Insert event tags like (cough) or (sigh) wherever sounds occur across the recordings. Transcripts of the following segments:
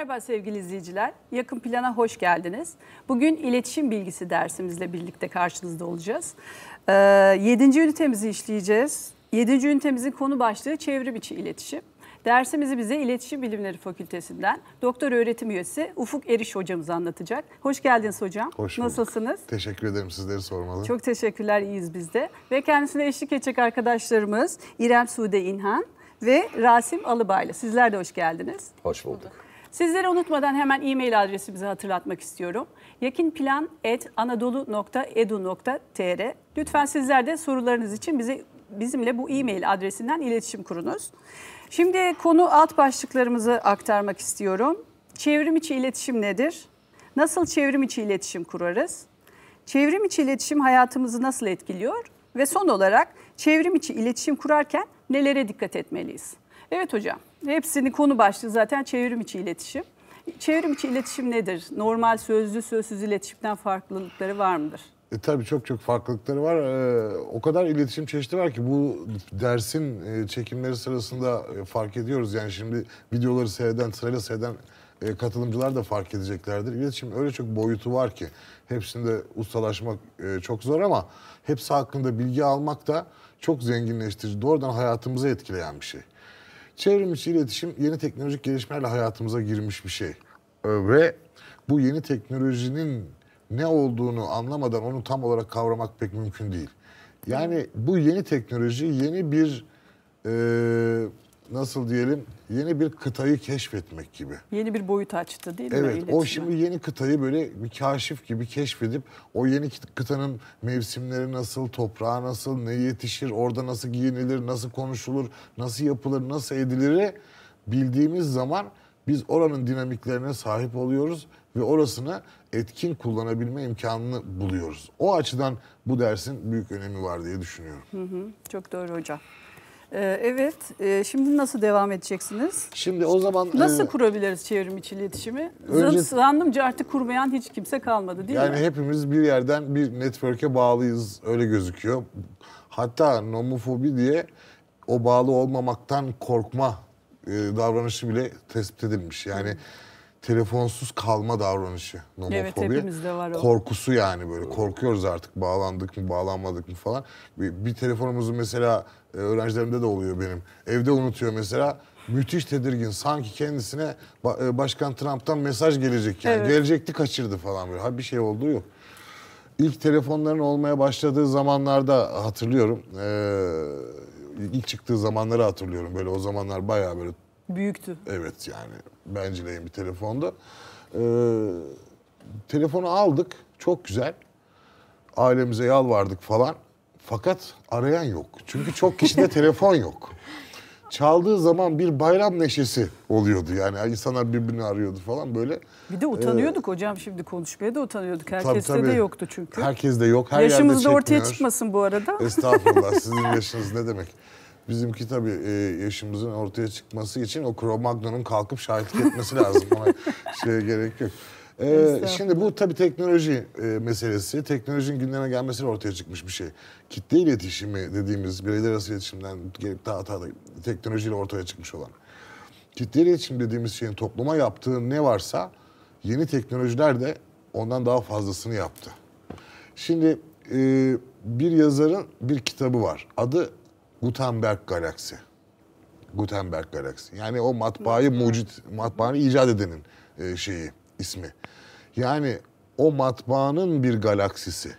Merhaba sevgili izleyiciler. Yakın Plan'a hoş geldiniz. Bugün iletişim bilgisi dersimizle birlikte karşınızda olacağız. Ee, 7. ünitemizi işleyeceğiz. Yedinci ünitemizin konu başlığı çevrim içi iletişim. Dersimizi bize İletişim Bilimleri Fakültesinden doktor öğretim üyesi Ufuk Eriş hocamız anlatacak. Hoş geldiniz hocam. Hoş bulduk. Nasılsınız? Teşekkür ederim sizleri sormalı. Çok teşekkürler iyiyiz biz de. Ve kendisine eşlik edecek arkadaşlarımız İrem Sude İnhan ve Rasim Alıbaylı. Sizler de hoş geldiniz. Hoş bulduk. Sizlere unutmadan hemen e-mail adresimizi hatırlatmak istiyorum. yakinplan.anadolu.edu.tr Lütfen sizler de sorularınız için bize bizimle bu e-mail adresinden iletişim kurunuz. Şimdi konu alt başlıklarımızı aktarmak istiyorum. Çevrim içi iletişim nedir? Nasıl çevrim içi iletişim kurarız? Çevrim içi iletişim hayatımızı nasıl etkiliyor? Ve son olarak çevrim içi iletişim kurarken nelere dikkat etmeliyiz? Evet hocam. Hepsini konu başlığı zaten çevrim içi iletişim. Çevrim içi iletişim nedir? Normal sözlü sözsüz iletişimden farklılıkları var mıdır? E, tabii çok çok farklılıkları var. E, o kadar iletişim çeşidi var ki bu dersin e, çekimleri sırasında e, fark ediyoruz. Yani şimdi videoları seyreden, sırayla seyreden e, katılımcılar da fark edeceklerdir. İletişim öyle çok boyutu var ki hepsinde ustalaşmak e, çok zor ama hepsi hakkında bilgi almak da çok zenginleştirici, doğrudan hayatımızı etkileyen bir şey. Çevrim iletişim yeni teknolojik gelişmelerle hayatımıza girmiş bir şey. Ee, ve bu yeni teknolojinin ne olduğunu anlamadan onu tam olarak kavramak pek mümkün değil. Yani bu yeni teknoloji yeni bir e, nasıl diyelim yeni bir kıtayı keşfetmek gibi. Yeni bir boyut açtı değil evet, mi? Evet o şimdi yeni kıtayı böyle bir kaşif gibi keşfedip o yeni kıtanın mevsimleri nasıl, toprağı nasıl, ne yetişir, orada nasıl giyinilir, nasıl konuşulur, nasıl yapılır, nasıl edilir bildiğimiz zaman biz oranın dinamiklerine sahip oluyoruz ve orasını etkin kullanabilme imkanını buluyoruz. O açıdan bu dersin büyük önemi var diye düşünüyorum. Hı hı, çok doğru hocam. Ee, evet. E, şimdi nasıl devam edeceksiniz? Şimdi o zaman... Nasıl e, kurabiliriz çevrim içi iletişimi? Önce, Zannımca artık kurmayan hiç kimse kalmadı değil yani mi? Yani hepimiz bir yerden bir network'e bağlıyız. Öyle gözüküyor. Hatta nomofobi diye o bağlı olmamaktan korkma e, davranışı bile tespit edilmiş. Yani... telefonsuz kalma davranışı. Nomofobi. Evet hepimizde var o. Korkusu yani böyle korkuyoruz artık bağlandık mı bağlanmadık mı falan. Bir, bir telefonumuzu mesela ee, öğrencilerimde de oluyor benim. Evde unutuyor mesela. Müthiş tedirgin. Sanki kendisine e, Başkan Trump'tan mesaj gelecek yani. Evet. Gelecekti kaçırdı falan böyle. Ha bir şey oldu yok. İlk telefonların olmaya başladığı zamanlarda hatırlıyorum. Ee, ilk çıktığı zamanları hatırlıyorum. Böyle o zamanlar bayağı böyle... Büyüktü. Evet yani bencileyim bir telefonda. Ee, telefonu aldık. Çok güzel. Ailemize yalvardık falan. Fakat arayan yok. Çünkü çok kişide (laughs) telefon yok. Çaldığı zaman bir bayram neşesi oluyordu yani insanlar birbirini arıyordu falan böyle. Bir de utanıyorduk ee, hocam şimdi konuşmaya da utanıyorduk. Herkeste tabii, tabii. de yoktu çünkü. Herkes de yok. Her Yaşımız da ortaya çıkmasın bu arada. Estağfurullah (laughs) sizin yaşınız ne demek. Bizimki tabii e, yaşımızın ortaya çıkması için o cro kalkıp şahitlik etmesi lazım. Ona şeye gerek yok. Ee, şimdi bu tabii teknoloji e, meselesi. Teknolojinin gündeme gelmesiyle ortaya çıkmış bir şey. Kitle iletişimi dediğimiz bireyler arası iletişimden gelip daha daha da teknolojiyle ortaya çıkmış olan. Kitle iletişim dediğimiz şeyin topluma yaptığı ne varsa yeni teknolojiler de ondan daha fazlasını yaptı. Şimdi e, bir yazarın bir kitabı var. Adı Gutenberg Galaksi. Gutenberg Galaksi. Yani o matbaayı mucit, matbaanı icat edenin e, şeyi, ismi. Yani o matbaanın bir galaksisi.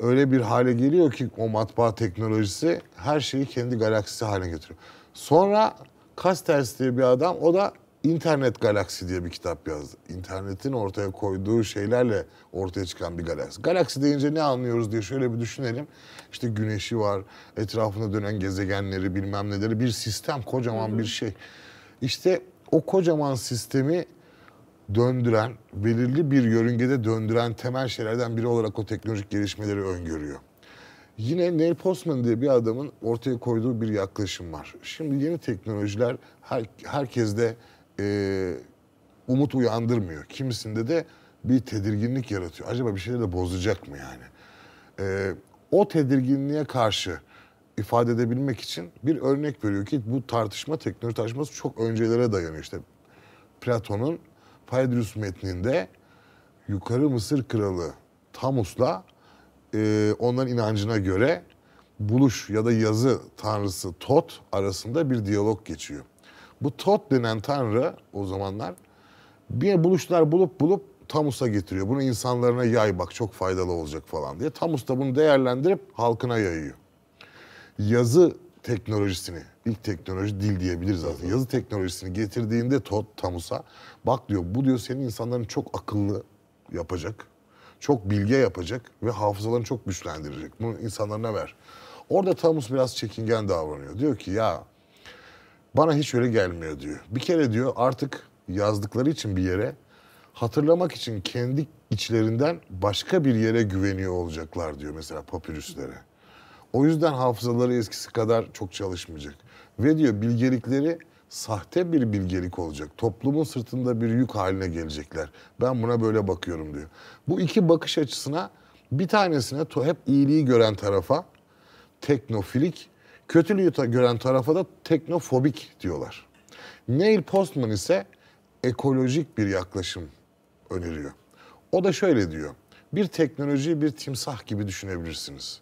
Öyle bir hale geliyor ki o matbaa teknolojisi her şeyi kendi galaksisi haline getiriyor. Sonra Castells diye bir adam o da İnternet Galaksi diye bir kitap yazdı. İnternetin ortaya koyduğu şeylerle ortaya çıkan bir galaksi. Galaksi deyince ne anlıyoruz diye şöyle bir düşünelim. İşte güneşi var, etrafında dönen gezegenleri bilmem neleri bir sistem, kocaman bir şey. İşte o kocaman sistemi döndüren, belirli bir yörüngede döndüren temel şeylerden biri olarak o teknolojik gelişmeleri öngörüyor. Yine Neil Postman diye bir adamın ortaya koyduğu bir yaklaşım var. Şimdi yeni teknolojiler her, herkeste e, umut uyandırmıyor. Kimisinde de bir tedirginlik yaratıyor. Acaba bir şeyleri de bozacak mı yani? E, o tedirginliğe karşı ifade edebilmek için bir örnek veriyor ki bu tartışma, teknoloji tartışması çok öncelere dayanıyor. İşte Platon'un Papyrus metninde yukarı Mısır kralı Tamus'la e, onların inancına göre buluş ya da yazı tanrısı Tot arasında bir diyalog geçiyor. Bu Tot denen tanrı o zamanlar bir buluşlar bulup bulup Tamus'a getiriyor. Bunu insanlarına yay bak çok faydalı olacak falan diye. Tamus da bunu değerlendirip halkına yayıyor. Yazı teknolojisini ilk teknoloji dil diyebiliriz aslında. Yazı teknolojisini getirdiğinde Todd Tamus'a bak diyor bu diyor senin insanların çok akıllı yapacak. Çok bilge yapacak ve hafızalarını çok güçlendirecek. Bunu insanlarına ver. Orada Tamus biraz çekingen davranıyor. Diyor ki ya bana hiç öyle gelmiyor diyor. Bir kere diyor artık yazdıkları için bir yere hatırlamak için kendi içlerinden başka bir yere güveniyor olacaklar diyor mesela papirüslere. O yüzden hafızaları eskisi kadar çok çalışmayacak. Ve diyor bilgelikleri sahte bir bilgelik olacak. Toplumun sırtında bir yük haline gelecekler. Ben buna böyle bakıyorum diyor. Bu iki bakış açısına bir tanesine hep iyiliği gören tarafa teknofilik, kötülüğü gören tarafa da teknofobik diyorlar. Neil Postman ise ekolojik bir yaklaşım öneriyor. O da şöyle diyor. Bir teknolojiyi bir timsah gibi düşünebilirsiniz.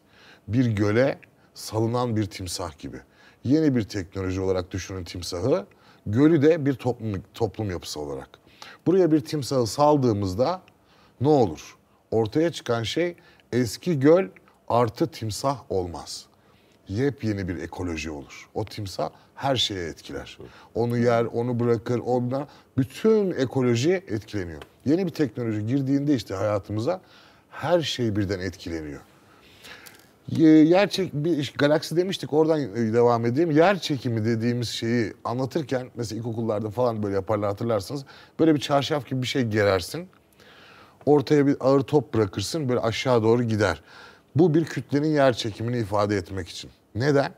Bir göle salınan bir timsah gibi yeni bir teknoloji olarak düşünün timsahı. Gölü de bir toplum, toplum yapısı olarak. Buraya bir timsahı saldığımızda ne olur? Ortaya çıkan şey eski göl artı timsah olmaz. Yepyeni bir ekoloji olur. O timsah her şeye etkiler. Onu yer, onu bırakır, ondan bütün ekoloji etkileniyor. Yeni bir teknoloji girdiğinde işte hayatımıza her şey birden etkileniyor. Ee, yer çek bir galaksi demiştik oradan e, devam edeyim. Yer çekimi dediğimiz şeyi anlatırken mesela ilkokullarda falan böyle yaparlar hatırlarsınız. Böyle bir çarşaf gibi bir şey gerersin. Ortaya bir ağır top bırakırsın böyle aşağı doğru gider. Bu bir kütlenin yer çekimini ifade etmek için. Neden?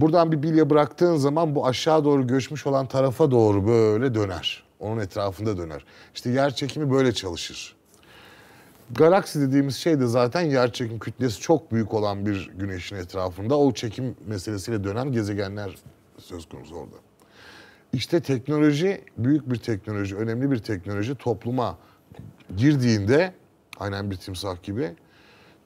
Buradan bir bilye bıraktığın zaman bu aşağı doğru göçmüş olan tarafa doğru böyle döner. Onun etrafında döner. İşte yer çekimi böyle çalışır. Galaksi dediğimiz şey de zaten yer çekim kütlesi çok büyük olan bir güneşin etrafında o çekim meselesiyle dönen gezegenler söz konusu orada. İşte teknoloji, büyük bir teknoloji, önemli bir teknoloji topluma girdiğinde aynen bir timsah gibi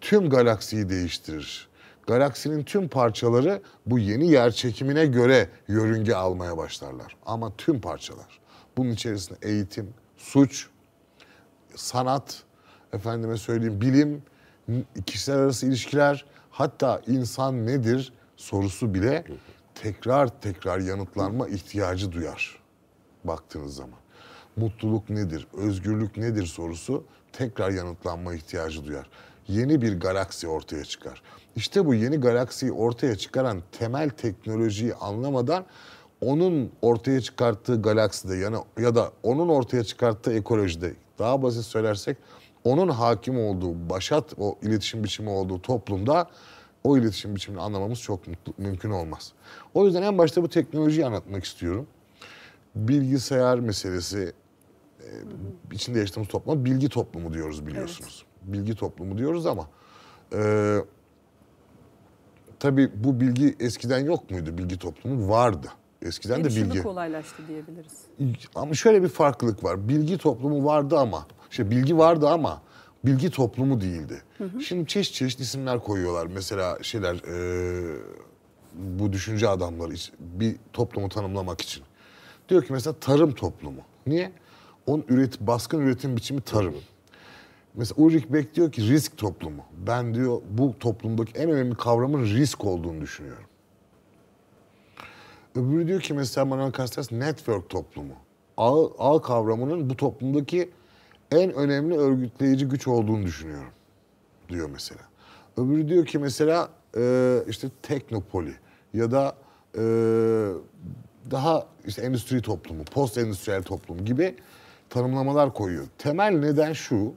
tüm galaksiyi değiştirir. Galaksinin tüm parçaları bu yeni yer çekimine göre yörünge almaya başlarlar. Ama tüm parçalar. Bunun içerisinde eğitim, suç, sanat, efendime söyleyeyim bilim, kişiler arası ilişkiler, hatta insan nedir sorusu bile tekrar tekrar yanıtlanma ihtiyacı duyar baktığınız zaman. Mutluluk nedir, özgürlük nedir sorusu tekrar yanıtlanma ihtiyacı duyar. Yeni bir galaksi ortaya çıkar. İşte bu yeni galaksiyi ortaya çıkaran temel teknolojiyi anlamadan onun ortaya çıkarttığı galakside yani ya da onun ortaya çıkarttığı ekolojide daha basit söylersek onun hakim olduğu, başat o iletişim biçimi olduğu toplumda o iletişim biçimini anlamamız çok mutlu, mümkün olmaz. O yüzden en başta bu teknolojiyi anlatmak istiyorum. Bilgisayar meselesi e, içinde yaşadığımız toplum, bilgi toplumu diyoruz biliyorsunuz. Evet. Bilgi toplumu diyoruz ama e, tabii bu bilgi eskiden yok muydu bilgi toplumu? Vardı. Eskiden de bilgi. kolaylaştı diyebiliriz. Ama şöyle bir farklılık var. Bilgi toplumu vardı ama, işte bilgi vardı ama bilgi toplumu değildi. Hı hı. Şimdi çeşit çeşit isimler koyuyorlar. Mesela şeyler e, bu düşünce adamları bir toplumu tanımlamak için. Diyor ki mesela tarım toplumu. Niye? On üret, baskın üretim biçimi tarım. Mesela Ulrich Beck diyor ki risk toplumu. Ben diyor bu toplumdaki en önemli kavramın risk olduğunu düşünüyorum. Öbürü diyor ki mesela Manuel Castells network toplumu. Ağ, ağ kavramının bu toplumdaki en önemli örgütleyici güç olduğunu düşünüyorum diyor mesela. Öbürü diyor ki mesela e, işte teknopoli ya da e, daha işte endüstri toplumu, post endüstriyel toplum gibi tanımlamalar koyuyor. Temel neden şu,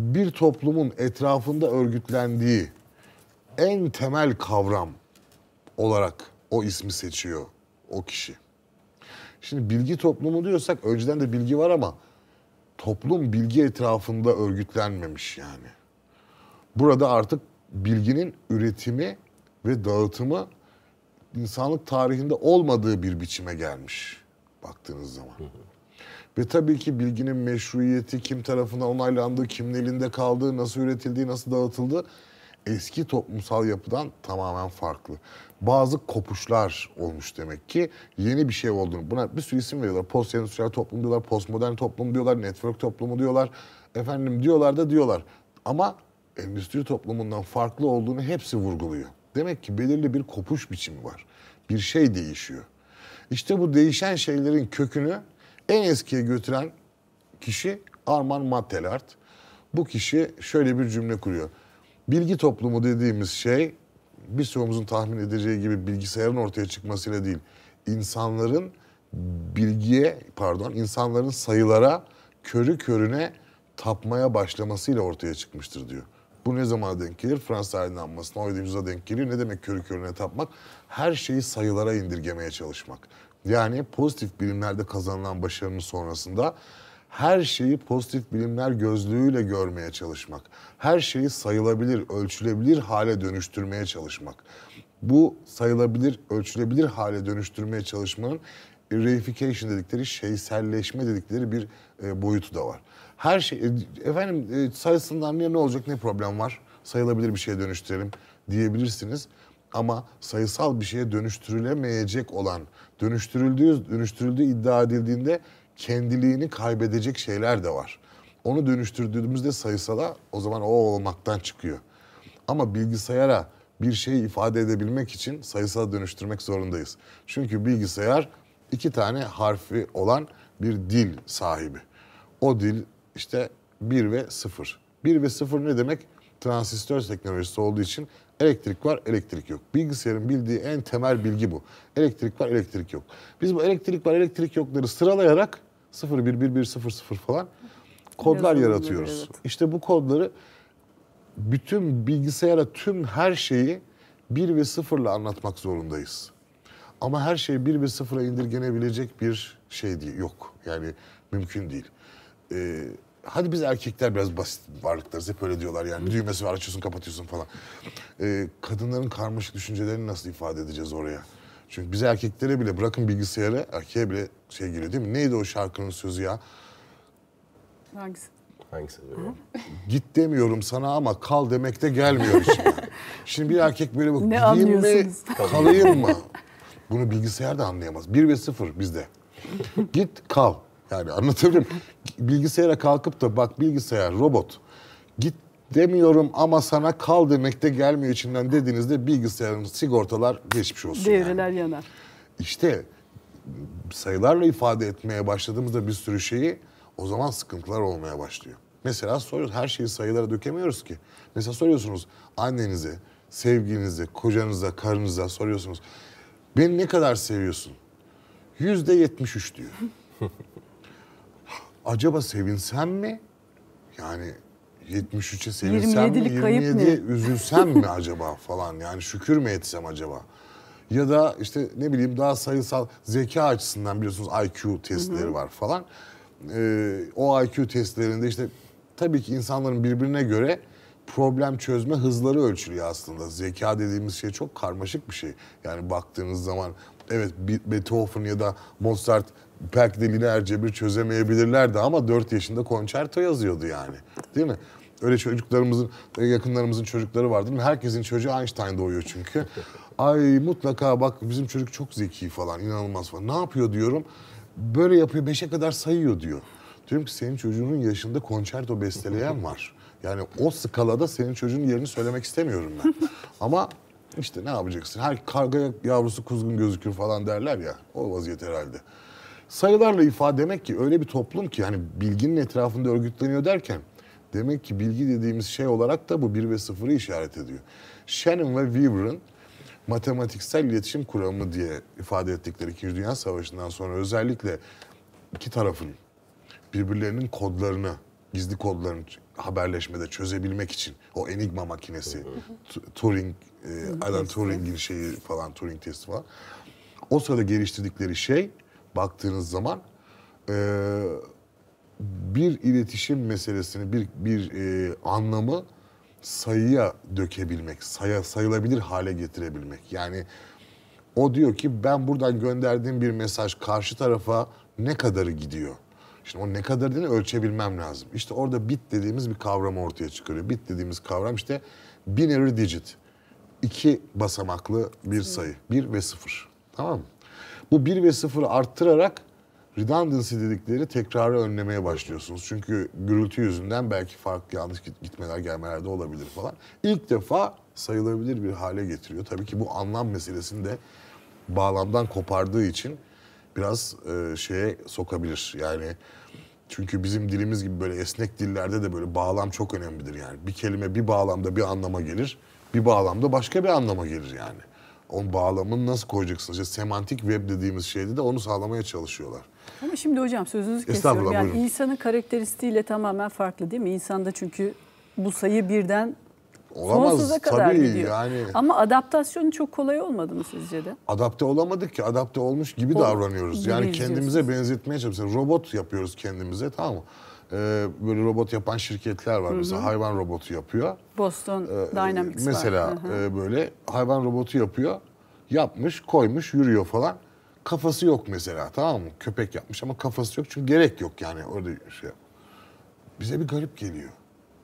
bir toplumun etrafında örgütlendiği en temel kavram olarak o ismi seçiyor o kişi. Şimdi bilgi toplumu diyorsak önceden de bilgi var ama toplum bilgi etrafında örgütlenmemiş yani. Burada artık bilginin üretimi ve dağıtımı insanlık tarihinde olmadığı bir biçime gelmiş baktığınız zaman. Ve tabii ki bilginin meşruiyeti, kim tarafından onaylandığı, kimin elinde kaldığı, nasıl üretildiği, nasıl dağıtıldığı eski toplumsal yapıdan tamamen farklı. Bazı kopuşlar olmuş demek ki yeni bir şey olduğunu. Buna bir sürü isim veriyorlar. Post endüstriyel toplum diyorlar, postmodern toplum diyorlar, network toplumu diyorlar. Efendim diyorlar da diyorlar. Ama endüstri toplumundan farklı olduğunu hepsi vurguluyor. Demek ki belirli bir kopuş biçimi var. Bir şey değişiyor. İşte bu değişen şeylerin kökünü en eskiye götüren kişi Arman Mattelart. Bu kişi şöyle bir cümle kuruyor. Bilgi toplumu dediğimiz şey bir çoğumuzun tahmin edeceği gibi bilgisayarın ortaya çıkmasıyla değil, insanların bilgiye, pardon, insanların sayılara körü körüne tapmaya başlamasıyla ortaya çıkmıştır diyor. Bu ne zaman denk gelir? Fransa aydınlanmasına, 17. yüzyıla denk gelir. Ne demek körü körüne tapmak? Her şeyi sayılara indirgemeye çalışmak. Yani pozitif bilimlerde kazanılan başarının sonrasında her şeyi pozitif bilimler gözlüğüyle görmeye çalışmak, her şeyi sayılabilir, ölçülebilir hale dönüştürmeye çalışmak. Bu sayılabilir, ölçülebilir hale dönüştürmeye çalışmanın reification dedikleri, şeyselleşme dedikleri bir e, boyutu da var. Her şey, e, efendim e, sayısından ne olacak, ne problem var? Sayılabilir bir şeye dönüştürelim diyebilirsiniz ama sayısal bir şeye dönüştürülemeyecek olan dönüştürüldüğü dönüştürüldüğü iddia edildiğinde kendiliğini kaybedecek şeyler de var. Onu dönüştürdüğümüzde sayısala o zaman o olmaktan çıkıyor. Ama bilgisayara bir şeyi ifade edebilmek için sayısala dönüştürmek zorundayız. Çünkü bilgisayar iki tane harfi olan bir dil sahibi. O dil işte 1 ve 0. 1 ve 0 ne demek? Transistör teknolojisi olduğu için Elektrik var, elektrik yok. Bilgisayarın bildiği en temel bilgi bu. Elektrik var, elektrik yok. Biz bu elektrik var, elektrik yokları sıralayarak 0 1 1 1 0 0 falan kodlar Biraz yaratıyoruz. Evet. İşte bu kodları bütün bilgisayara tüm her şeyi 1 ve 0 ile anlatmak zorundayız. Ama her şey 1 ve 0'a indirgenebilecek bir şey değil, yok. Yani mümkün değil. Ee, hadi biz erkekler biraz basit varlıklarız hep öyle diyorlar yani. Bir düğmesi var açıyorsun kapatıyorsun falan. Ee, kadınların karmaşık düşüncelerini nasıl ifade edeceğiz oraya? Çünkü biz erkeklere bile bırakın bilgisayara erkeğe bile şey geliyor değil mi? Neydi o şarkının sözü ya? Hangisi? Hangisi? Git demiyorum sana ama kal demekte de gelmiyor şimdi. (laughs) şimdi bir erkek böyle bak ne gideyim mi kalayım mı? Bunu bilgisayar da anlayamaz. Bir ve sıfır bizde. Git kal. Yani anlatabilirim. Bilgisayara kalkıp da bak bilgisayar, robot git demiyorum ama sana kal demekte de gelmiyor içinden dediğinizde bilgisayarın sigortalar geçmiş olsun. Devreler yani. yanar. İşte sayılarla ifade etmeye başladığımızda bir sürü şeyi o zaman sıkıntılar olmaya başlıyor. Mesela soruyoruz her şeyi sayılara dökemiyoruz ki. Mesela soruyorsunuz annenize, sevgilinize, kocanıza, karınıza soruyorsunuz. Beni ne kadar seviyorsun? Yüzde yetmiş üç diyor. (laughs) acaba sevinsem mi? Yani 73'e sevinsem 27'lik mi? kayıp 27'ye üzülsem mi acaba falan? Yani şükür mü etsem acaba? Ya da işte ne bileyim daha sayısal zeka açısından biliyorsunuz IQ testleri Hı-hı. var falan. Ee, o IQ testlerinde işte tabii ki insanların birbirine göre problem çözme hızları ölçülüyor aslında. Zeka dediğimiz şey çok karmaşık bir şey. Yani baktığınız zaman evet Beethoven ya da Mozart belki de Lina Ercebir çözemeyebilirlerdi ama 4 yaşında konçerto yazıyordu yani. Değil mi? Öyle çocuklarımızın, yakınlarımızın çocukları vardı. Değil mi? Herkesin çocuğu Einstein doğuyor çünkü. (laughs) Ay mutlaka bak bizim çocuk çok zeki falan, inanılmaz falan. Ne yapıyor diyorum. Böyle yapıyor, beşe kadar sayıyor diyor. Diyorum ki senin çocuğunun yaşında konçerto besteleyen (laughs) var. Yani o skalada senin çocuğun yerini söylemek istemiyorum ben. (laughs) Ama işte ne yapacaksın? Her karga yavrusu kuzgun gözükür falan derler ya. O vaziyet herhalde sayılarla ifade demek ki öyle bir toplum ki hani bilginin etrafında örgütleniyor derken demek ki bilgi dediğimiz şey olarak da bu 1 ve 0'ı işaret ediyor. Shannon ve Weaver'ın matematiksel iletişim kuramı diye ifade ettikleri 2. Dünya Savaşı'ndan sonra özellikle iki tarafın birbirlerinin kodlarını, gizli kodlarını haberleşmede çözebilmek için o enigma makinesi, Turing, e, Alan Turing'in şeyi falan, Turing testi falan. O sırada geliştirdikleri şey baktığınız zaman e, bir iletişim meselesini, bir, bir e, anlamı sayıya dökebilmek, saya, sayılabilir hale getirebilmek. Yani o diyor ki ben buradan gönderdiğim bir mesaj karşı tarafa ne kadarı gidiyor? Şimdi o ne kadar kadarını ölçebilmem lazım. İşte orada bit dediğimiz bir kavram ortaya çıkıyor Bit dediğimiz kavram işte binary digit. İki basamaklı bir sayı. Bir ve sıfır. Tamam mı? Bu 1 ve 0 arttırarak redundancy dedikleri tekrarı önlemeye başlıyorsunuz. Çünkü gürültü yüzünden belki farklı yanlış gitmeler gelmeler de olabilir falan. İlk defa sayılabilir bir hale getiriyor. Tabii ki bu anlam meselesini de bağlamdan kopardığı için biraz e, şeye sokabilir. Yani çünkü bizim dilimiz gibi böyle esnek dillerde de böyle bağlam çok önemlidir yani. Bir kelime bir bağlamda bir anlama gelir, bir bağlamda başka bir anlama gelir yani on bağlamını nasıl koyacaksınız? İşte semantik web dediğimiz şeyde de onu sağlamaya çalışıyorlar. Ama şimdi hocam sözünüzü kesiyorum. Yani buyurun. karakteristiğiyle tamamen farklı değil mi? İnsanda çünkü bu sayı birden Olamaz, sonsuza kadar tabii, gidiyor. Yani. Ama adaptasyonu çok kolay olmadı mı sizce de? Adapte olamadık ki adapte olmuş gibi Ol, davranıyoruz. Gibi yani kendimize benzetmeye çalışıyoruz. Robot yapıyoruz kendimize tamam mı? Ee, böyle robot yapan şirketler var. Hı-hı. Mesela hayvan robotu yapıyor. Boston ee, mesela, var. Mesela e, böyle hayvan robotu yapıyor. Yapmış, koymuş, yürüyor falan. Kafası yok mesela tamam mı? Köpek yapmış ama kafası yok. Çünkü gerek yok yani orada şey Bize bir garip geliyor.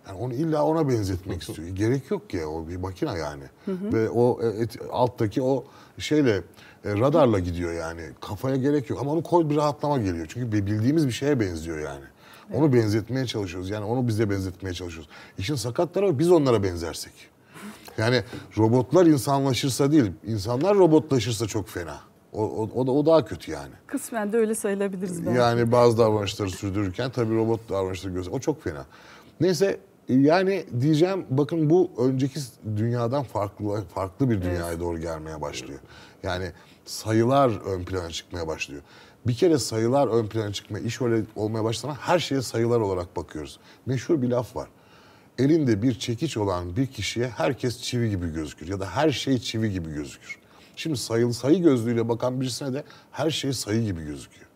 Yani onu illa ona benzetmek istiyor. Gerek yok ki o bir makina yani. Hı hı. Ve o e, et, alttaki o şeyle e, radarla gidiyor yani. Kafaya gerek yok ama onu koy bir rahatlama geliyor. Çünkü bildiğimiz bir şeye benziyor yani. Onu benzetmeye çalışıyoruz. Yani onu bize benzetmeye çalışıyoruz. İşin sakat tarafı biz onlara benzersek. Yani robotlar insanlaşırsa değil, insanlar robotlaşırsa çok fena. O, o, o, da, o daha kötü yani. Kısmen de öyle sayılabiliriz belki. Yani bazı davranışları sürdürürken tabii robot davranışları göster. O çok fena. Neyse yani diyeceğim bakın bu önceki dünyadan farklı farklı bir dünyaya evet. doğru gelmeye başlıyor. Yani sayılar ön plana çıkmaya başlıyor. Bir kere sayılar ön plana çıkmaya, iş öyle olmaya başlanan her şeye sayılar olarak bakıyoruz. Meşhur bir laf var. Elinde bir çekiç olan bir kişiye herkes çivi gibi gözükür ya da her şey çivi gibi gözükür. Şimdi sayı sayı gözlüğüyle bakan birisine de her şey sayı gibi gözüküyor.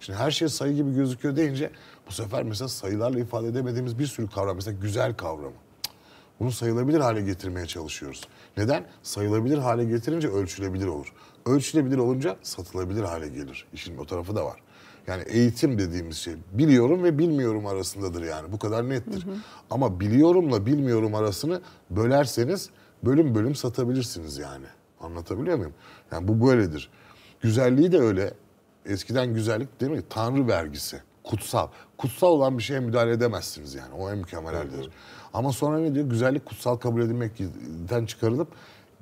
Şimdi her şey sayı gibi gözüküyor deyince bu sefer mesela sayılarla ifade edemediğimiz bir sürü kavram. Mesela güzel kavramı. Bunu sayılabilir hale getirmeye çalışıyoruz. Neden? Sayılabilir hale getirince ölçülebilir olur. Ölçülebilir olunca satılabilir hale gelir. İşin o tarafı da var. Yani eğitim dediğimiz şey biliyorum ve bilmiyorum arasındadır yani. Bu kadar nettir. Hı hı. Ama biliyorumla bilmiyorum arasını bölerseniz bölüm bölüm satabilirsiniz yani. Anlatabiliyor muyum? Yani bu böyledir. Güzelliği de öyle. Eskiden güzellik değil mi? Tanrı vergisi. Kutsal kutsal olan bir şeye müdahale edemezsiniz yani. O en mükemmel haldir. Ama sonra ne diyor? Güzellik kutsal kabul edilmekten çıkarılıp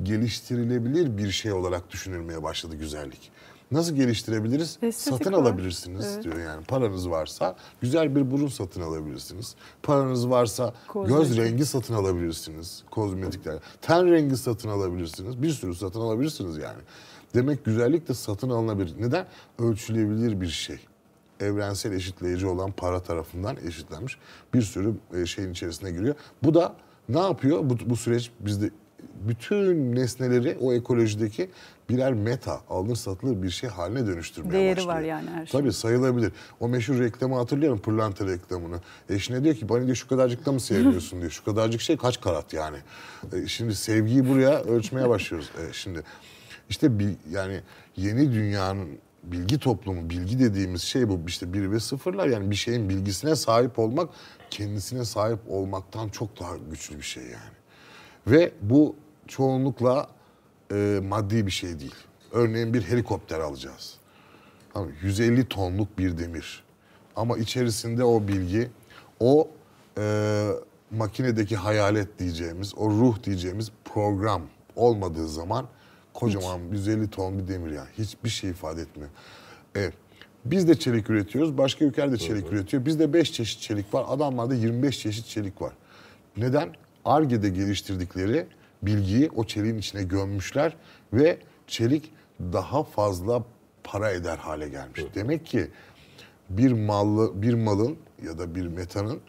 geliştirilebilir bir şey olarak düşünülmeye başladı güzellik. Nasıl geliştirebiliriz? Estetik satın var. alabilirsiniz evet. diyor yani. Paranız varsa güzel bir burun satın alabilirsiniz. Paranız varsa Kozmetik. göz rengi satın alabilirsiniz. Kozmetikler. Ten rengi satın alabilirsiniz. Bir sürü satın alabilirsiniz yani. Demek güzellik de satın alınabilir. Neden? Ölçülebilir bir şey evrensel eşitleyici olan para tarafından eşitlenmiş. Bir sürü e, şeyin içerisine giriyor. Bu da ne yapıyor? Bu, bu süreç bizde bütün nesneleri o ekolojideki birer meta, alınır satılır bir şey haline dönüştürmeye Değeri başlıyor. Değeri var yani her şey. Tabii sayılabilir. O meşhur reklamı hatırlıyorum, pırlanta reklamını. Eşine diyor ki, bana diyor şu kadarcık da mı seviyorsun diyor. Şu kadarcık şey kaç karat yani. E, şimdi sevgiyi buraya ölçmeye başlıyoruz e, şimdi. işte bir, yani yeni dünyanın bilgi toplumu, bilgi dediğimiz şey bu işte bir ve sıfırlar. Yani bir şeyin bilgisine sahip olmak kendisine sahip olmaktan çok daha güçlü bir şey yani. Ve bu çoğunlukla e, maddi bir şey değil. Örneğin bir helikopter alacağız. 150 tonluk bir demir. Ama içerisinde o bilgi, o e, makinedeki hayalet diyeceğimiz, o ruh diyeceğimiz program olmadığı zaman Kocaman Hiç. 150 ton bir demir yani. Hiçbir şey ifade etmiyor. Evet. Biz de çelik üretiyoruz. Başka ülkeler de çelik hı üretiyor. Bizde 5 çeşit çelik var. Adamlarda 25 çeşit çelik var. Neden? ARGE'de geliştirdikleri bilgiyi o çeliğin içine gömmüşler ve çelik daha fazla para eder hale gelmiş. Hı. Demek ki bir mallı bir malın ya da bir metanın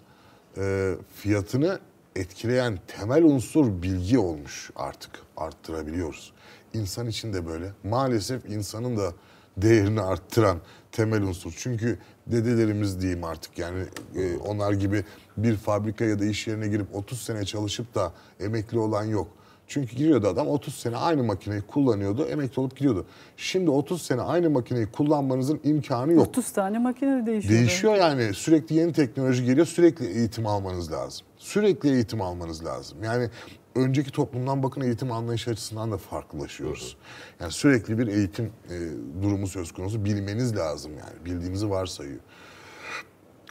e, fiyatını etkileyen temel unsur bilgi olmuş artık arttırabiliyoruz insan için de böyle. Maalesef insanın da değerini arttıran temel unsur. Çünkü dedelerimiz diyeyim artık yani e, onlar gibi bir fabrika ya da iş yerine girip 30 sene çalışıp da emekli olan yok. Çünkü giriyordu adam 30 sene aynı makineyi kullanıyordu, emekli olup gidiyordu. Şimdi 30 sene aynı makineyi kullanmanızın imkanı yok. 30 tane makine değişiyor. Değişiyor yani sürekli yeni teknoloji geliyor, sürekli eğitim almanız lazım. Sürekli eğitim almanız lazım. Yani önceki toplumdan bakın eğitim anlayış açısından da farklılaşıyoruz. Yani sürekli bir eğitim e, durumu söz konusu. Bilmeniz lazım yani. Bildiğimizi varsayıyor.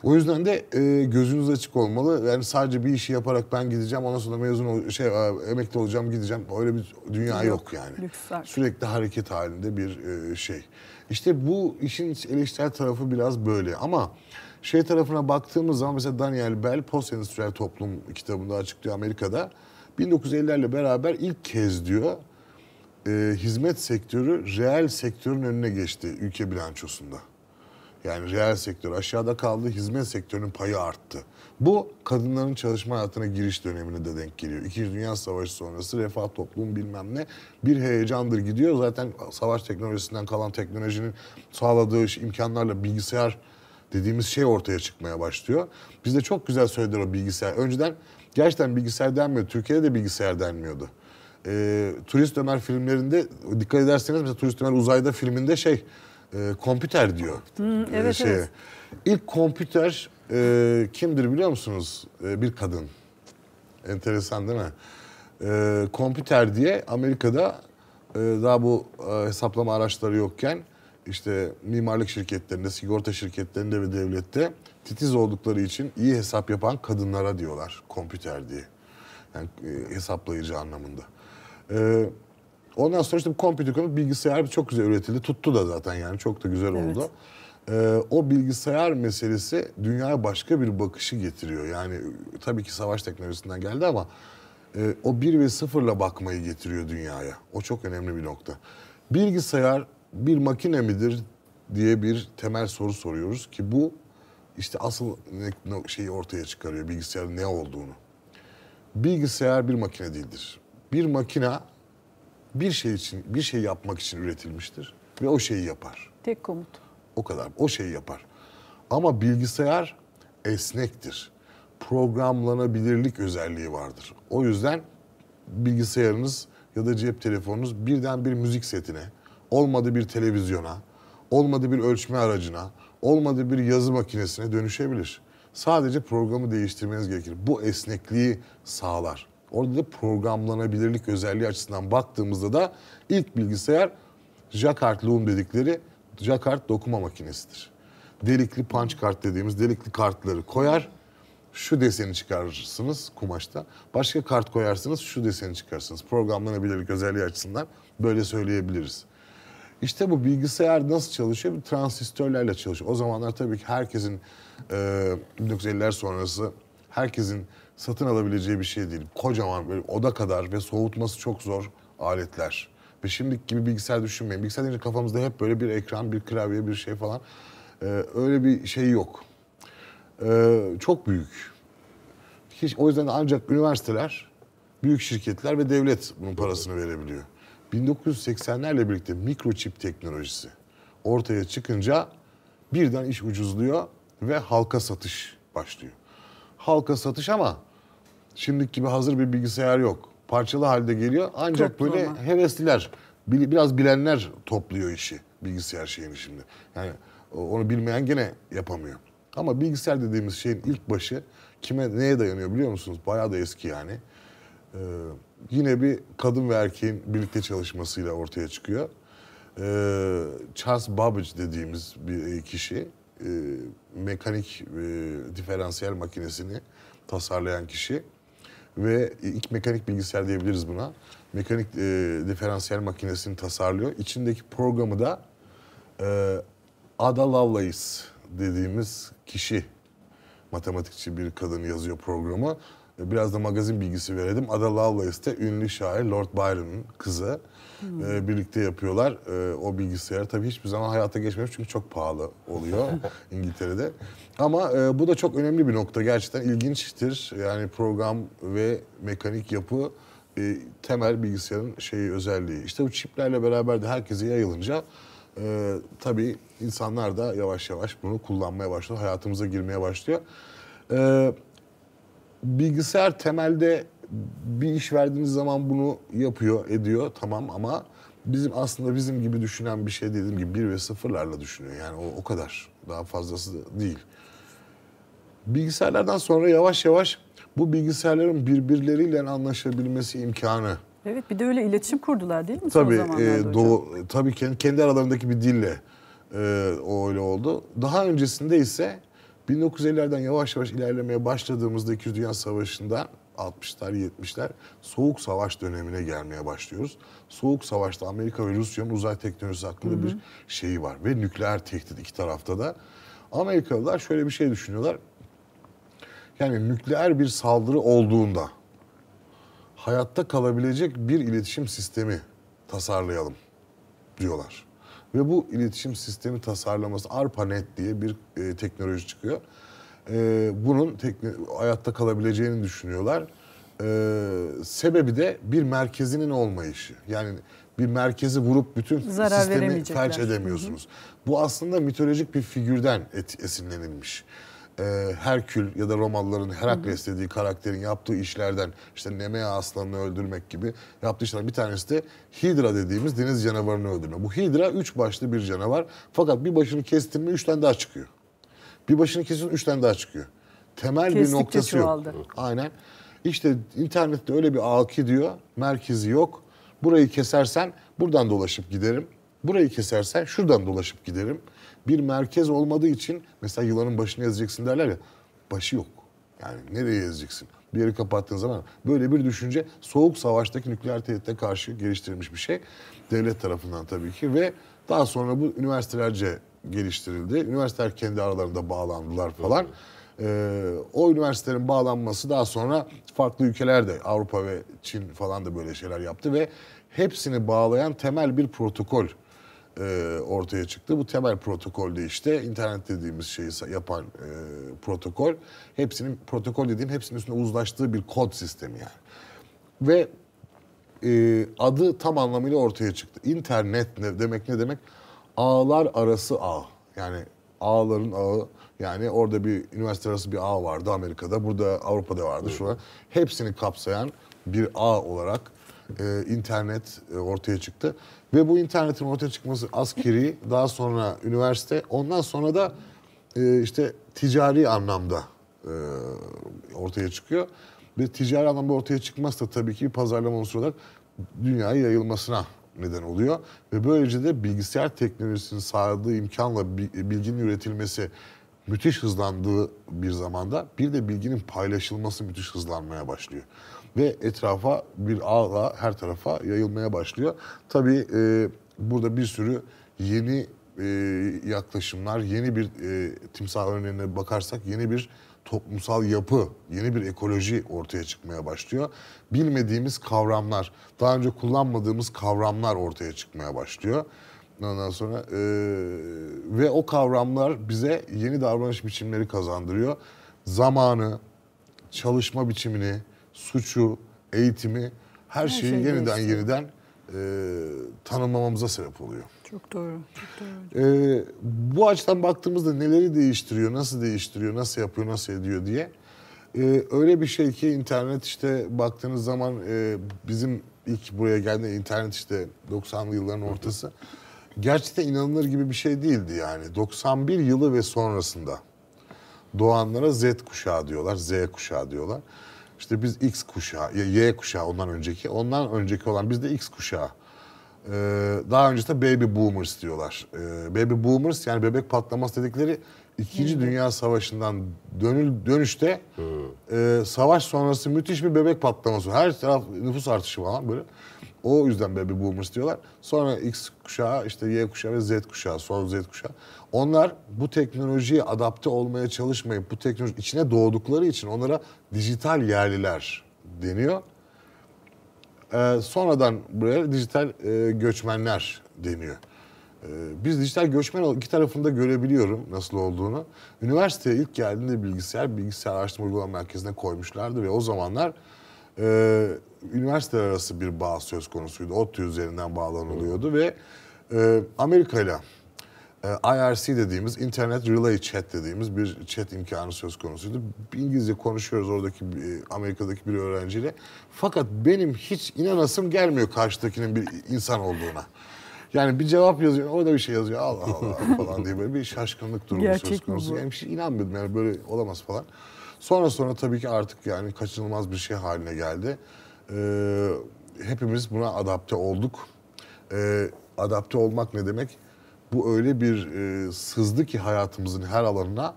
O yüzden de e, gözünüz açık olmalı. Yani sadece bir işi yaparak ben gideceğim, ondan sonra mezun ol şey emekli olacağım, gideceğim. Öyle bir dünya yok, yok yani. Lütfen. Sürekli hareket halinde bir e, şey. İşte bu işin eleştirel tarafı biraz böyle ama şey tarafına baktığımız zaman mesela Daniel Bell Post Endüstriyel Toplum kitabında açıklıyor Amerika'da. 1950'lerle beraber ilk kez diyor e, hizmet sektörü reel sektörün önüne geçti ülke bilançosunda. Yani reel sektör aşağıda kaldı, hizmet sektörünün payı arttı. Bu kadınların çalışma hayatına giriş dönemine de denk geliyor. İkinci Dünya Savaşı sonrası refah toplumu bilmem ne bir heyecandır gidiyor. Zaten savaş teknolojisinden kalan teknolojinin sağladığı imkanlarla bilgisayar dediğimiz şey ortaya çıkmaya başlıyor. Bizde çok güzel söylediler o bilgisayar. Önceden gerçekten bilgisayar denmiyor. Türkiye'de de bilgisayar denmiyordu. E, Turist Ömer filmlerinde dikkat ederseniz mesela Turist Ömer uzayda filminde şey e, kompüter diyor. Hmm, evet, ee, şeye. evet. İlk kompüter e, kimdir biliyor musunuz? E, bir kadın. Enteresan değil mi? E, kompüter diye Amerika'da e, daha bu e, hesaplama araçları yokken işte mimarlık şirketlerinde, sigorta şirketlerinde ve devlette titiz oldukları için iyi hesap yapan kadınlara diyorlar kompüter diye. Yani e, hesaplayıcı anlamında. E, ondan sonra işte kompüter konut bilgisayar çok güzel üretildi. Tuttu da zaten yani çok da güzel evet. oldu. E, o bilgisayar meselesi dünyaya başka bir bakışı getiriyor. Yani e, tabii ki savaş teknolojisinden geldi ama e, o bir ve sıfırla bakmayı getiriyor dünyaya. O çok önemli bir nokta. Bilgisayar bir makine midir diye bir temel soru soruyoruz ki bu işte asıl şeyi ortaya çıkarıyor bilgisayarın ne olduğunu. Bilgisayar bir makine değildir. Bir makine bir şey için, bir şey yapmak için üretilmiştir ve o şeyi yapar. Tek komut. O kadar. O şeyi yapar. Ama bilgisayar esnektir. Programlanabilirlik özelliği vardır. O yüzden bilgisayarınız ya da cep telefonunuz birden bir müzik setine, olmadı bir televizyona, olmadı bir ölçme aracına, olmadığı bir yazı makinesine dönüşebilir. Sadece programı değiştirmeniz gerekir. Bu esnekliği sağlar. Orada da programlanabilirlik özelliği açısından baktığımızda da ilk bilgisayar Jacquard Loom dedikleri Jacquard dokuma makinesidir. Delikli punch kart dediğimiz delikli kartları koyar. Şu deseni çıkarırsınız kumaşta. Başka kart koyarsınız şu deseni çıkarsınız. Programlanabilirlik özelliği açısından böyle söyleyebiliriz. İşte bu bilgisayar nasıl çalışıyor? Bir transistörlerle çalışıyor. O zamanlar tabii ki herkesin e, 1950'ler sonrası herkesin satın alabileceği bir şey değil. Kocaman böyle oda kadar ve soğutması çok zor aletler. Ve şimdiki gibi bilgisayar düşünmeyin. Bilgisayar deyince kafamızda hep böyle bir ekran, bir klavye, bir şey falan. Ee, öyle bir şey yok. Ee, çok büyük. Hiç, o yüzden ancak üniversiteler, büyük şirketler ve devlet bunun parasını verebiliyor. 1980'lerle birlikte mikroçip teknolojisi ortaya çıkınca birden iş ucuzluyor ve halka satış başlıyor. Halka satış ama şimdiki gibi hazır bir bilgisayar yok. Parçalı halde geliyor ancak Toplama. böyle hevesliler, biraz bilenler topluyor işi bilgisayar şeyini şimdi. Yani onu bilmeyen gene yapamıyor. Ama bilgisayar dediğimiz şeyin ilk başı kime neye dayanıyor biliyor musunuz? Bayağı da eski yani e, yine bir kadın ve erkeğin birlikte çalışmasıyla ortaya çıkıyor. E, Charles Babbage dediğimiz bir e, kişi e, mekanik e, diferansiyel makinesini tasarlayan kişi ve e, ilk mekanik bilgisayar diyebiliriz buna. Mekanik e, diferansiyel makinesini tasarlıyor. İçindeki programı da e, Ada Lovelace dediğimiz kişi matematikçi bir kadın yazıyor programı biraz da magazin bilgisi verelim. Ada Lovelace ünlü şair Lord Byron'un kızı. Hmm. Ee, birlikte yapıyorlar ee, o bilgisayarı. Tabii hiçbir zaman hayata geçmemiş çünkü çok pahalı oluyor (laughs) İngiltere'de. Ama e, bu da çok önemli bir nokta. Gerçekten ilginçtir. Yani program ve mekanik yapı e, temel bilgisayarın şeyi özelliği. İşte bu çiplerle beraber de herkese yayılınca e, tabii insanlar da yavaş yavaş bunu kullanmaya başlıyor. Hayatımıza girmeye başlıyor. E, bilgisayar temelde bir iş verdiğiniz zaman bunu yapıyor, ediyor tamam ama bizim aslında bizim gibi düşünen bir şey dediğim gibi bir ve sıfırlarla düşünüyor. Yani o, o kadar. Daha fazlası değil. Bilgisayarlardan sonra yavaş yavaş bu bilgisayarların birbirleriyle anlaşabilmesi imkanı. Evet bir de öyle iletişim kurdular değil mi tabii, son zamanlarda e, doğu, hocam? Tabii kendi, kendi aralarındaki bir dille e, o öyle oldu. Daha öncesinde ise 1950'lerden yavaş yavaş ilerlemeye başladığımızda 2. Dünya Savaşı'nda 60'lar 70'ler soğuk savaş dönemine gelmeye başlıyoruz. Soğuk savaşta Amerika ve Rusya'nın uzay teknolojisi hakkında hı hı. bir şeyi var ve nükleer tehdit iki tarafta da. Amerikalılar şöyle bir şey düşünüyorlar. Yani nükleer bir saldırı olduğunda hayatta kalabilecek bir iletişim sistemi tasarlayalım diyorlar. Ve bu iletişim sistemi tasarlaması ARPANET diye bir e, teknoloji çıkıyor. E, bunun tekne, hayatta kalabileceğini düşünüyorlar. E, sebebi de bir merkezinin olmayışı. Yani bir merkezi vurup bütün Zarar sistemi felç edemiyorsunuz. Hı hı. Bu aslında mitolojik bir figürden et, esinlenilmiş e, Herkül ya da Romalıların Herakles dediği karakterin yaptığı işlerden işte Nemea aslanını öldürmek gibi yaptığı işlerden bir tanesi de Hidra dediğimiz deniz canavarını öldürme. Bu Hidra üç başlı bir canavar fakat bir başını kestin mi üç tane daha çıkıyor. Bir başını kesin üç tane daha çıkıyor. Temel Kestikçe bir noktası yok. Aynen. İşte internette öyle bir aki diyor, merkezi yok. Burayı kesersen buradan dolaşıp giderim. Burayı kesersen şuradan dolaşıp giderim bir merkez olmadığı için mesela yılanın başını yazacaksın derler ya başı yok. Yani nereye yazacaksın? Bir yeri kapattığın zaman böyle bir düşünce soğuk savaştaki nükleer tehdite karşı geliştirilmiş bir şey. Devlet tarafından tabii ki ve daha sonra bu üniversitelerce geliştirildi. Üniversiteler kendi aralarında bağlandılar falan. Ee, o üniversitelerin bağlanması daha sonra farklı ülkelerde Avrupa ve Çin falan da böyle şeyler yaptı ve hepsini bağlayan temel bir protokol e, ortaya çıktı. Bu temel protokol de işte internet dediğimiz şeyi yapan e, protokol. Hepsinin protokol dediğim hepsinin üstüne uzlaştığı bir kod sistemi yani. Ve e, adı tam anlamıyla ortaya çıktı. İnternet ne demek ne demek? Ağlar arası ağ. Yani ağların ağı yani orada bir üniversite arası bir ağ vardı Amerika'da. Burada Avrupa'da vardı şu şuna. Hepsini kapsayan bir ağ olarak e, internet e, ortaya çıktı. Ve bu internetin ortaya çıkması askeri, daha sonra üniversite, ondan sonra da e, işte ticari anlamda e, ortaya çıkıyor. Ve ticari anlamda ortaya çıkmazsa tabii ki bir pazarlama unsuru olarak dünyaya yayılmasına neden oluyor. Ve böylece de bilgisayar teknolojisinin sağladığı imkanla bilginin üretilmesi müthiş hızlandığı bir zamanda bir de bilginin paylaşılması müthiş hızlanmaya başlıyor ve etrafa bir ağla her tarafa yayılmaya başlıyor. Tabii e, burada bir sürü yeni e, yaklaşımlar, yeni bir e, timsah örneğine bakarsak yeni bir toplumsal yapı, yeni bir ekoloji ortaya çıkmaya başlıyor. Bilmediğimiz kavramlar, daha önce kullanmadığımız kavramlar ortaya çıkmaya başlıyor. Ondan sonra e, ve o kavramlar bize yeni davranış biçimleri kazandırıyor. Zamanı, çalışma biçimini, suçu, eğitimi her, şeyi, her şeyi yeniden değişti. yeniden e, tanımlamamıza sebep oluyor. Çok doğru. Çok doğru. E, bu açıdan baktığımızda neleri değiştiriyor, nasıl değiştiriyor, nasıl yapıyor, nasıl ediyor diye. E, öyle bir şey ki internet işte baktığınız zaman e, bizim ilk buraya geldiğinde internet işte 90'lı yılların ortası. Gerçekten inanılır gibi bir şey değildi yani. 91 yılı ve sonrasında doğanlara Z kuşağı diyorlar, Z kuşağı diyorlar. İşte biz X kuşağı, Y kuşağı ondan önceki. Ondan önceki olan biz de X kuşağı. Ee, daha de baby boomers diyorlar. Ee, baby boomers yani bebek patlaması dedikleri İkinci Dünya Savaşı'ndan dönül, dönüşte e, savaş sonrası müthiş bir bebek patlaması. Her taraf nüfus artışı falan böyle. O yüzden baby boomers diyorlar. Sonra X kuşağı, işte Y kuşağı ve Z kuşağı, son Z kuşağı. Onlar bu teknolojiye adapte olmaya çalışmayıp bu teknoloji içine doğdukları için onlara dijital yerliler deniyor. Ee, sonradan buraya dijital e, göçmenler deniyor. Ee, biz dijital göçmen iki tarafında görebiliyorum nasıl olduğunu. Üniversiteye ilk geldiğinde bilgisayar, bilgisayar araştırma uygulama merkezine koymuşlardı ve o zamanlar e, üniversite arası bir bağ söz konusuydu. ODTÜ üzerinden bağlanılıyordu ve e, Amerika ile e, IRC dediğimiz Internet Relay Chat dediğimiz bir chat imkanı söz konusuydu. İngilizce konuşuyoruz oradaki e, Amerika'daki bir öğrenciyle. Fakat benim hiç inanasım gelmiyor karşıdakinin bir insan olduğuna. Yani bir cevap yazıyor, o da bir şey yazıyor. Allah Allah (laughs) falan diye böyle bir şaşkınlık durumu Gerçek söz konusu. Yani hiç inanmadım, inanmıyordum yani böyle olamaz falan. Sonra sonra tabii ki artık yani kaçınılmaz bir şey haline geldi e, hepimiz buna adapte olduk. E, adapte olmak ne demek? Bu öyle bir e, sızdı ki hayatımızın her alanına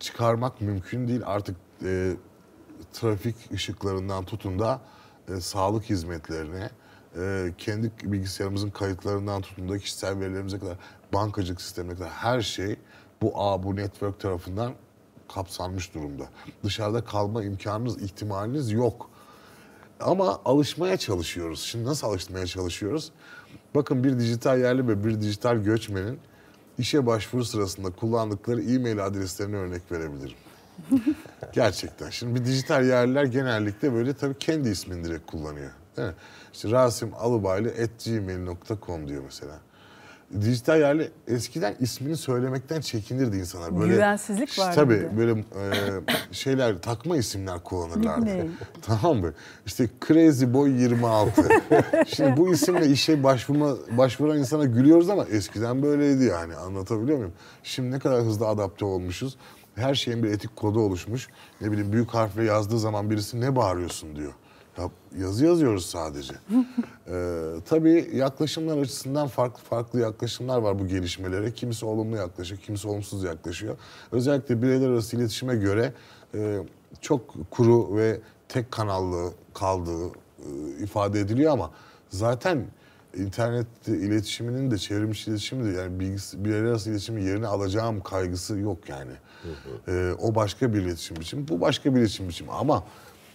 çıkarmak mümkün değil. Artık e, trafik ışıklarından tutun da e, sağlık hizmetlerine, e, kendi bilgisayarımızın kayıtlarından tutun da kişisel verilerimize kadar, bankacılık sistemine kadar her şey bu ağ, bu network tarafından kapsanmış durumda. Dışarıda kalma imkanınız, ihtimaliniz yok. Ama alışmaya çalışıyoruz. Şimdi nasıl alışmaya çalışıyoruz? Bakın bir dijital yerli ve bir dijital göçmenin işe başvuru sırasında kullandıkları e-mail adreslerini örnek verebilirim. (laughs) Gerçekten. Şimdi bir dijital yerliler genellikle böyle tabii kendi ismini direkt kullanıyor. Değil mi? İşte rasimalubaylı.gmail.com diyor mesela dijital yerli eskiden ismini söylemekten çekinirdi insanlar. Böyle, Güvensizlik vardı. Tabii böyle e, şeyler takma isimler kullanırlardı. (laughs) tamam mı? İşte Crazy Boy 26. (laughs) Şimdi bu isimle işe başvurma, başvuran insana gülüyoruz ama eskiden böyleydi yani anlatabiliyor muyum? Şimdi ne kadar hızlı adapte olmuşuz. Her şeyin bir etik kodu oluşmuş. Ne bileyim büyük harfle yazdığı zaman birisi ne bağırıyorsun diyor yazı yazıyoruz sadece. (laughs) ee, tabii yaklaşımlar açısından farklı farklı yaklaşımlar var bu gelişmelere. Kimisi olumlu yaklaşıyor, kimisi olumsuz yaklaşıyor. Özellikle bireyler arası iletişime göre e, çok kuru ve tek kanallı kaldığı e, ifade ediliyor ama zaten internet iletişiminin de çevrimiçi iletişimi de yani bireyler arası iletişimi yerini alacağım kaygısı yok yani. Ee, o başka bir iletişim biçimi, bu başka bir iletişim biçimi ama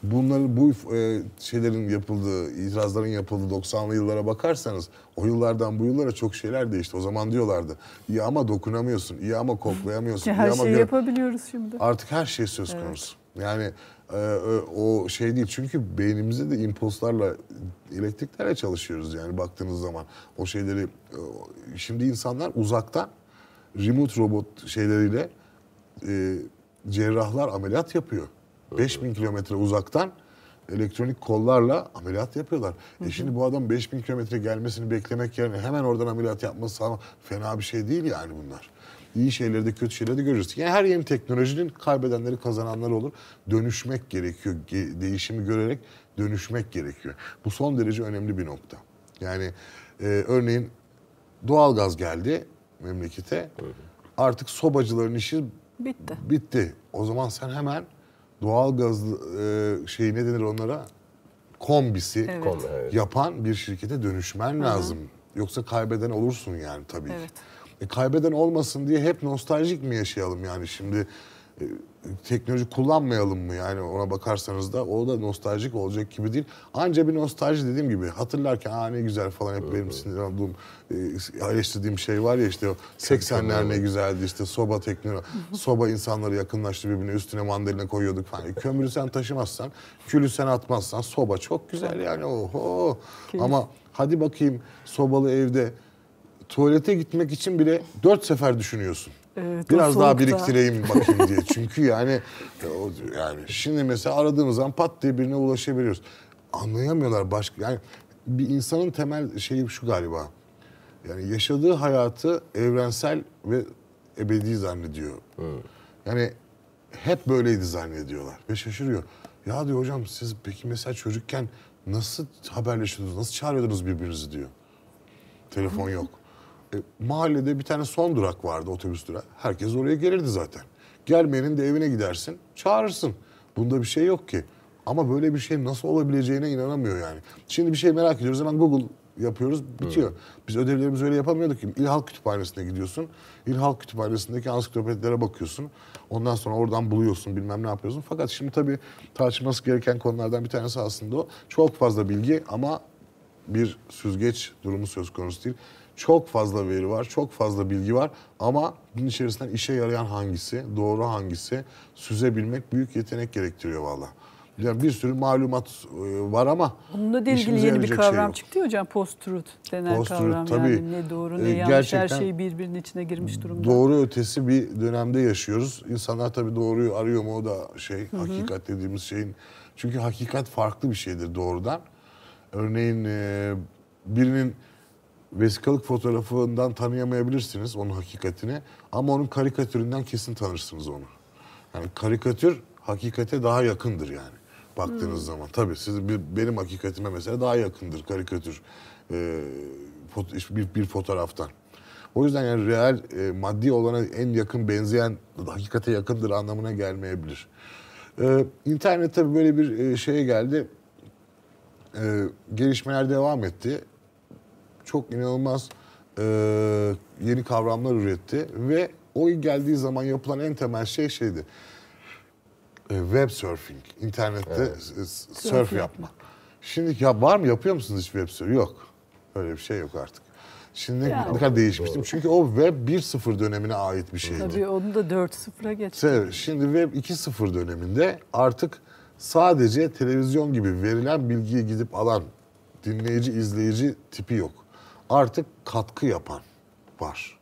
Bunların bu e, şeylerin yapıldığı, itirazların yapıldığı 90'lı yıllara bakarsanız o yıllardan bu yıllara çok şeyler değişti. O zaman diyorlardı iyi ama dokunamıyorsun, iyi ama koklayamıyorsun. her iyi şeyi yapabiliyoruz şimdi. Artık her şey söz evet. konusu. Yani e, e o şey değil çünkü beynimizde de impulslarla, elektriklerle çalışıyoruz yani baktığınız zaman. O şeyleri e, şimdi insanlar uzaktan remote robot şeyleriyle e, cerrahlar ameliyat yapıyor. 5000 kilometre uzaktan elektronik kollarla ameliyat yapıyorlar. Hı hı. E şimdi bu adam 5000 kilometre gelmesini beklemek yerine hemen oradan ameliyat yapması ama fena bir şey değil yani bunlar. İyi şeyleri de kötü şeyleri de görürüz. Yani her yeni teknolojinin kaybedenleri kazananları olur. Dönüşmek gerekiyor. Ge değişimi görerek dönüşmek gerekiyor. Bu son derece önemli bir nokta. Yani e, örneğin doğalgaz geldi memlekete. Hı hı. Artık sobacıların işi bitti. Bitti. O zaman sen hemen doğal gaz e, şey ne denir onlara? Kombisi Evet. Kombi, evet. yapan bir şirkete dönüşmen lazım. Yoksa kaybeden olursun yani tabii Evet. E, kaybeden olmasın diye hep nostaljik mi yaşayalım yani şimdi e, teknoloji kullanmayalım mı yani ona bakarsanız da o da nostaljik olacak gibi değil. Anca bir nostalji dediğim gibi hatırlarken aa ne güzel falan hep evet, benim evet. sinir olduğum e, eleştirdiğim şey var ya işte 80'ler ne güzeldi işte soba teknoloji, soba insanları yakınlaştı birbirine üstüne mandalina koyuyorduk falan. E, kömürü sen taşımazsan, külü sen atmazsan soba çok güzel yani oho. Ama hadi bakayım sobalı evde tuvalete gitmek için bile dört sefer düşünüyorsun. Evet, Biraz daha biriktireyim bakayım diye. (laughs) Çünkü yani yani şimdi mesela aradığımız zaman pat diye birine ulaşabiliyoruz. Anlayamıyorlar başka yani bir insanın temel şeyi şu galiba. Yani yaşadığı hayatı evrensel ve ebedi zannediyor. Hmm. Yani hep böyleydi zannediyorlar ve şaşırıyor. Ya diyor hocam siz peki mesela çocukken nasıl haberleşiyordunuz, nasıl çağırıyordunuz birbirinizi diyor. Telefon (laughs) yok. E, mahallede bir tane son durak vardı otobüs durağı. Herkes oraya gelirdi zaten. Gelmeyenin de evine gidersin, çağırırsın. Bunda bir şey yok ki. Ama böyle bir şey nasıl olabileceğine inanamıyor yani. Şimdi bir şey merak ediyoruz hemen Google yapıyoruz bitiyor. Evet. Hmm. Biz ödevlerimizi öyle yapamıyorduk ki. İl Halk Kütüphanesi'ne gidiyorsun. İl Halk Kütüphanesi'ndeki ansiklopedilere bakıyorsun. Ondan sonra oradan buluyorsun bilmem ne yapıyorsun. Fakat şimdi tabii tartışması gereken konulardan bir tanesi aslında o. Çok fazla bilgi ama bir süzgeç durumu söz konusu değil. Çok fazla veri var, çok fazla bilgi var ama bunun içerisinden işe yarayan hangisi, doğru hangisi süzebilmek büyük yetenek gerektiriyor valla. Yani bir sürü malumat e, var ama Bununla da ilgili yeni bir şey kavram şey çıktı ya hocam post-truth denen post kavram. Tabii, yani ne doğru e, ne yanlış her şey birbirinin içine girmiş durumda. Doğru ötesi bir dönemde yaşıyoruz. İnsanlar tabii doğruyu arıyor mu o da şey Hı-hı. hakikat dediğimiz şeyin. Çünkü hakikat farklı bir şeydir doğrudan. Örneğin e, birinin vesikalık fotoğrafından tanıyamayabilirsiniz onun hakikatini. Ama onun karikatüründen kesin tanırsınız onu. Yani karikatür hakikate daha yakındır yani baktığınız hmm. zaman. Tabii siz benim hakikatime mesela daha yakındır karikatür e, foto, bir, bir fotoğraftan. O yüzden yani real e, maddi olana en yakın benzeyen hakikate yakındır anlamına gelmeyebilir. E, internet tabii böyle bir e, şeye geldi. E, gelişmeler devam etti çok inanılmaz e, yeni kavramlar üretti ve o geldiği zaman yapılan en temel şey şeydi. E, web surfing, internette evet. surf yapma. Şimdi ya var mı yapıyor musunuz hiç web surf? Yok. Öyle bir şey yok artık. Şimdi ya, ne kadar değişmiştim. Doğru. Çünkü o Web 1.0 dönemine ait bir şeydi. Tabii onu da 4.0'a geçti. Şimdi Web 2.0 döneminde artık sadece televizyon gibi verilen bilgiyi gidip alan dinleyici, izleyici tipi yok artık katkı yapan var.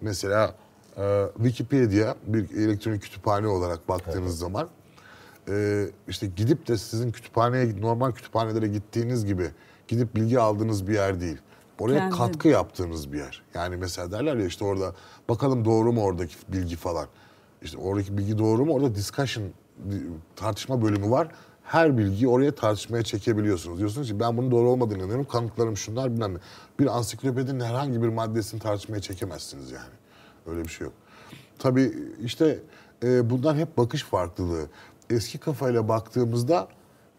Mesela e, Wikipedia bir elektronik kütüphane olarak baktığınız evet. zaman e, işte gidip de sizin kütüphaneye normal kütüphanelere gittiğiniz gibi gidip bilgi aldığınız bir yer değil. Oraya Kendim. katkı yaptığınız bir yer. Yani mesela derler ya işte orada bakalım doğru mu oradaki bilgi falan. İşte oradaki bilgi doğru mu? Orada discussion tartışma bölümü var her bilgiyi oraya tartışmaya çekebiliyorsunuz. Diyorsunuz ki ben bunun doğru olmadığını inanıyorum. Kanıtlarım şunlar bilmem ne. Bir ansiklopedinin herhangi bir maddesini tartışmaya çekemezsiniz yani. Öyle bir şey yok. Tabii işte e, bundan hep bakış farklılığı. Eski kafayla baktığımızda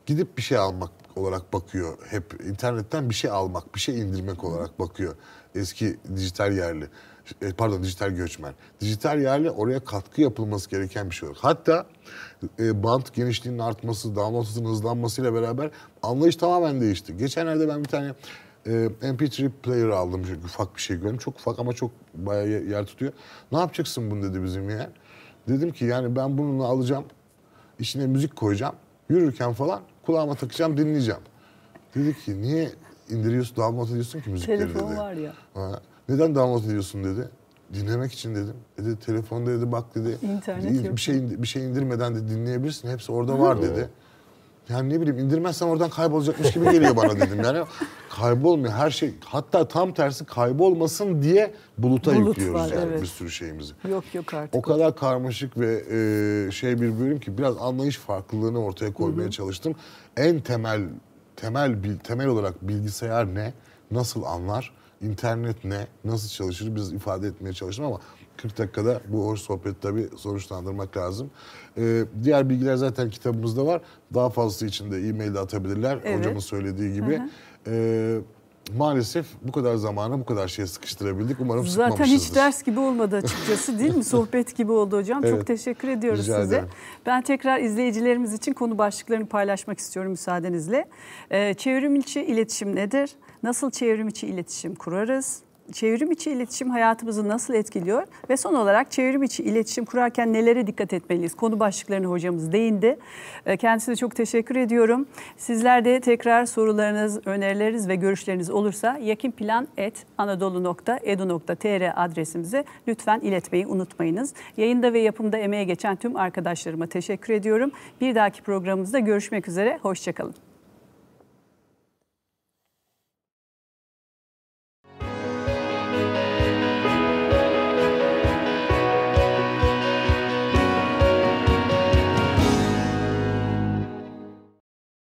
gidip bir şey almak olarak bakıyor. Hep internetten bir şey almak, bir şey indirmek olarak bakıyor eski dijital yerli. E, pardon dijital göçmen. Dijital yerle oraya katkı yapılması gereken bir şey olur. Hatta e, bant genişliğinin artması, download hızının hızlanmasıyla beraber anlayış tamamen değişti. Geçenlerde ben bir tane e, MP3 player aldım. Çünkü ufak bir şey gördüm. Çok ufak ama çok bayağı yer tutuyor. Ne yapacaksın bunu dedi bizim yer. Dedim ki yani ben bunu alacağım. içine müzik koyacağım. Yürürken falan kulağıma takacağım dinleyeceğim. Dedi ki niye indiriyorsun, download ediyorsun ki müzikleri Telefon dedi. var ya. Ha. Neden download ediyorsun dedi. Dinlemek için dedim. E dedi telefonda dedi bak dedi. İnternet bir, yok. Bir şey bir şey indirmeden de dinleyebilirsin. Hepsi orada var dedi. Yani ne bileyim indirmezsen oradan kaybolacakmış gibi geliyor bana dedim. Yani kaybolmuyor her şey. Hatta tam tersi kaybolmasın diye buluta Bulut yüklüyoruz var, yani evet. bir sürü şeyimizi. Yok yok artık. O kadar o. karmaşık ve e, şey bir bölüm ki biraz anlayış farklılığını ortaya koymaya Hı-hı. çalıştım. En temel temel bil, temel olarak bilgisayar ne? Nasıl anlar? internet ne, nasıl çalışır biz ifade etmeye çalıştım ama 40 dakikada bu hoş sohbeti tabii sonuçlandırmak lazım. Ee, diğer bilgiler zaten kitabımızda var. Daha fazlası için de e-mail atabilirler evet. hocamın söylediği gibi. Hı ee, maalesef bu kadar zamana bu kadar şeye sıkıştırabildik. Umarım Zaten hiç ders gibi olmadı açıkçası değil mi? (laughs) Sohbet gibi oldu hocam. Evet. Çok teşekkür ediyoruz Rica size. Ederim. Ben tekrar izleyicilerimiz için konu başlıklarını paylaşmak istiyorum müsaadenizle. Ee, çevrim içi iletişim nedir? nasıl çevrim içi iletişim kurarız? Çevrim içi iletişim hayatımızı nasıl etkiliyor? Ve son olarak çevrim içi iletişim kurarken nelere dikkat etmeliyiz? Konu başlıklarını hocamız değindi. Ee, kendisine çok teşekkür ediyorum. Sizler de tekrar sorularınız, önerileriniz ve görüşleriniz olursa yakınplan.anadolu.edu.tr adresimize lütfen iletmeyi unutmayınız. Yayında ve yapımda emeğe geçen tüm arkadaşlarıma teşekkür ediyorum. Bir dahaki programımızda görüşmek üzere. Hoşçakalın.